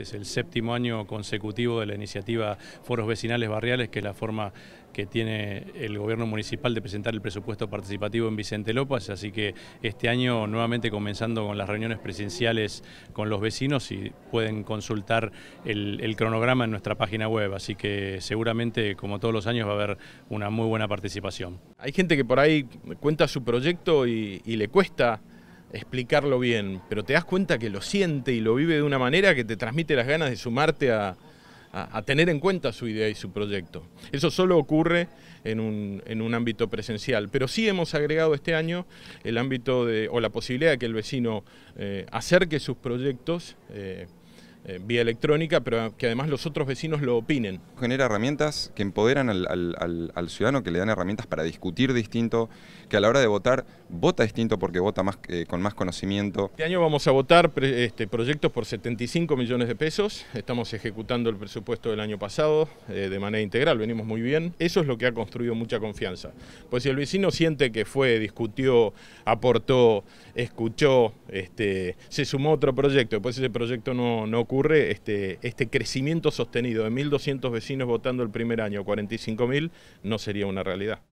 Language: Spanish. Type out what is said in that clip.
Este, es el séptimo año consecutivo de la iniciativa Foros Vecinales Barriales, que es la forma que tiene el gobierno municipal de presentar el presupuesto participativo en Vicente López, así que este año nuevamente comenzando con las reuniones presenciales con los vecinos y pueden consultar el, cronograma en nuestra página web, así que seguramente como todos los años va a haber una muy buena participación. Hay gente que por ahí cuenta su proyecto y le cuesta explicarlo bien, pero te das cuenta que lo siente y lo vive de una manera que te transmite las ganas de sumarte a, a, tener en cuenta su idea y su proyecto. Eso solo ocurre en un, en un, ámbito presencial, pero sí hemos agregado este año el ámbito de, o la posibilidad de que el vecino eh, acerque sus proyectos. Eh, eh, vía electrónica, pero que además los otros vecinos lo opinen. Genera herramientas que empoderan al, ciudadano, que le dan herramientas para discutir distinto, que a la hora de votar vota distinto porque vota eh, con más conocimiento. Este año vamos a votar este, proyectos por 75 millones de pesos, estamos ejecutando el presupuesto del año pasado eh, de manera integral, venimos muy bien, eso es lo que ha construido mucha confianza. Pues si el vecino siente que fue, discutió, aportó, escuchó, este, se sumó a otro proyecto, después ese proyecto no, no ocurre este, este crecimiento sostenido de 1.200 vecinos votando el primer año, 45.000, no sería una realidad.